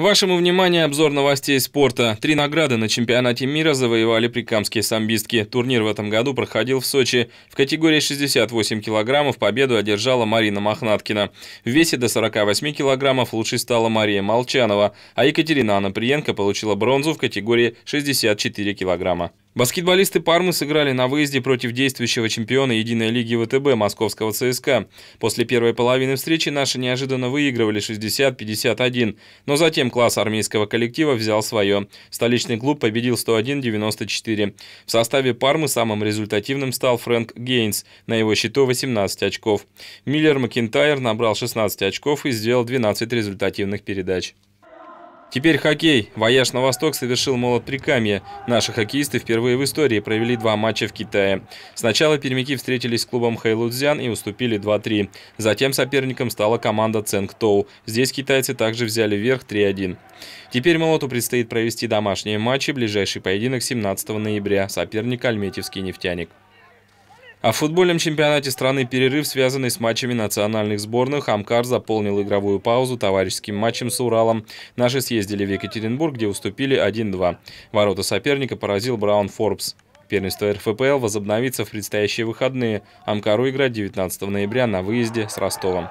Вашему вниманию обзор новостей спорта. Три награды на чемпионате мира завоевали прикамские самбистки. Турнир в этом году проходил в Сочи. В категории 68 килограммов победу одержала Марина Мохнаткина. В весе до 48 килограммов лучшей стала Мария Молчанова, а Екатерина Анаприенко получила бронзу в категории 64 килограмма. Баскетболисты Пармы сыграли на выезде против действующего чемпиона единой лиги ВТБ московского ЦСКА. После первой половины встречи наши неожиданно выигрывали 60-51, но затем класс армейского коллектива взял свое. Столичный клуб победил 101-94. В составе Пармы самым результативным стал Фрэнк Гейнс, на его счету 18 очков. Миллер Макинтайр набрал 16 очков и сделал 12 результативных передач. Теперь хоккей. Вояж на восток совершил молот Прикамья. Наши хоккеисты впервые в истории провели два матча в Китае. Сначала пермяки встретились с клубом Хэйлудзян и уступили 2-3. Затем соперником стала команда Ценг Тоу. Здесь китайцы также взяли вверх 3-1. Теперь молоту предстоит провести домашние матчи. Ближайший поединок 17 ноября. Соперник Альметьевский нефтяник. О футбольном чемпионате страны перерыв, связанный с матчами национальных сборных, Амкар заполнил игровую паузу товарищеским матчем с Уралом. Наши съездили в Екатеринбург, где уступили 1-2. Ворота соперника поразил Браун Форбс. Первенство РФПЛ возобновится в предстоящие выходные. Амкару играть 19 ноября на выезде с Ростовом.